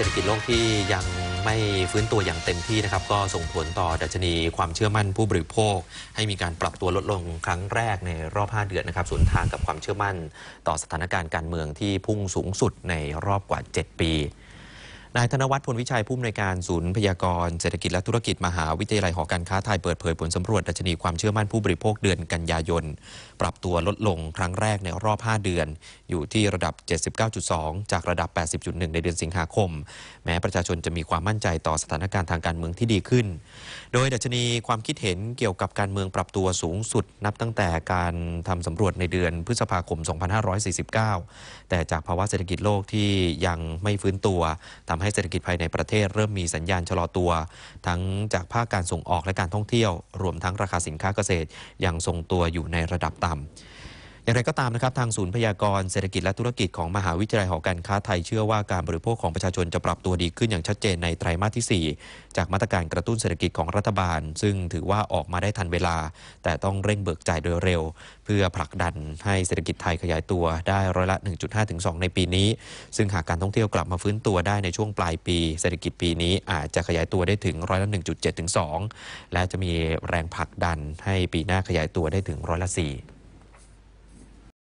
เศรษฐกิจโลกที่ยังไม่ฟื้นตัวอย่างเต็มที่นะครับ ก็ส่งผลต่อดัชนีความเชื่อมั่นผู้บริโภค ให้มีการปรับตัวลดลงครั้งแรกในรอบ 5 เดือนนะครับสวนทางกับความเชื่อมั่นต่อสถานการณ์การเมืองที่พุ่งสูงสุดในรอบกว่า 7 ปีนายธนวัฒน์พลวิชัยผู้อำนวยการศูนย์พยากรณ์เศรษฐกิจและธุรกิจ มหาวิทยาลัยหอการค้าไทยเปิดเผยผลสำรวจดัชนีความเชื่อมั่นผู้บริโภคเดือนกันยายน ปรับตัวลดลงครั้งแรกในรอบ 5 เดือน อยู่ที่ระดับ 79.2 จากระดับ 80.1 ในเดือนสิงหาคม แม้ประชาชนจะมีความมั่นใจต่อสถานการณ์ทางการเมืองที่ดีขึ้น โดยดัชนีความคิดเห็นเกี่ยวกับการเมืองปรับตัวสูงสุดนับตั้งแต่การทำสำรวจในเดือนพฤษภาคม 2549 แต่จากภาวะเศรษฐกิจโลกที่ยังไม่ฟื้นตัวทำำให้เศรษฐกิจภายในประเทศเริ่มมีสัญญาณชะลอตัว ทั้งจากภาคการส่งออกและการท่องเที่ยว รวมทั้งราคาสินค้าเกษตรยังทรงตัวอยู่ในระดับต่ำอย่างไรก็ตามนะครับ ทางศูนย์พยากรณ์เศรษฐกิจและธุรกิจของมหาวิทยาลัยหอการค้าไทย เชื่อว่าการบริโภคของประชาชนจะปรับตัวดีขึ้นอย่างชัดเจนในไตรมาสที่ 4 จากมาตรการกระตุ้นเศรษฐกิจของรัฐบาล ซึ่งถือว่าออกมาได้ทันเวลา แต่ต้องเร่งเบิกจ่ายโดยเร็ว เพื่อผลักดันให้เศรษฐกิจไทยขยายตัวได้ร้อยละ1.5ถึง2ในปีนี้ ซึ่งหากการท่องเที่ยวกลับมาฟื้นตัวได้ในช่วงปลายปีเศรษฐกิจปีนี้ อาจจะขยายตัวได้ถึงร้อยละ1.7ถึง2และจะมีแรงผลักดันให้ปีหน้าขยายตัวได้ถึงร้อยละ4